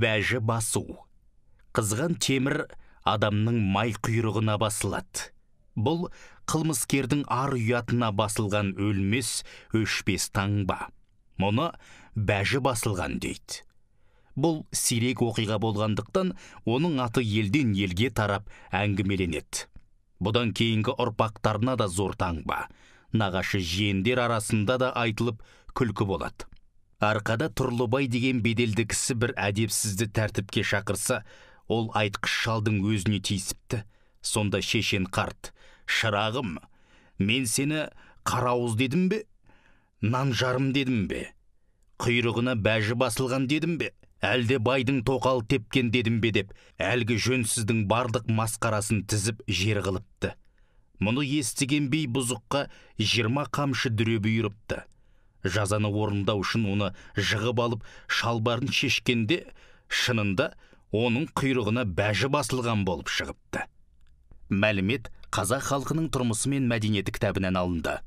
бәжі басу қызған темір адамның май құйрығына басылады бұл қылмыскердің ар ұятына басылған өлмес өшпес таңба мұны бәжі басылған дейді бұл сирек оқиға болғандықтан оның аты елден елге тарап әңгімеленеді бұдан кейінгі ұрпақтарына да зор таңба нағашы жендер арасында да айтылып күлкі болады арқада тұрлыбай деген беделді кісі бір әдепсізді тәртіпке шақырса ол айтқыш шалдың өзіне тиісіпті сонда шешен қарт шырағым мен сені қарауыз дедім бе нан жарым дедім бе құйрығына бәжі басылған дедім бе әлде байдың тоқал тепкен дедім бе деп әлгі жөнсіздің барлық масқарасын тізіп жер қылыпты мұны естіген бей бұзыққа жиырма қамшы дүре бұйырыпты жазаны орындау үшін оны жығып алып шалбарын шешкенде шынында оның құйрығына бәжі басылған болып шығыпты мәлімет қазақ халқының тұрмысы мен мәдениеті кітабынан алынды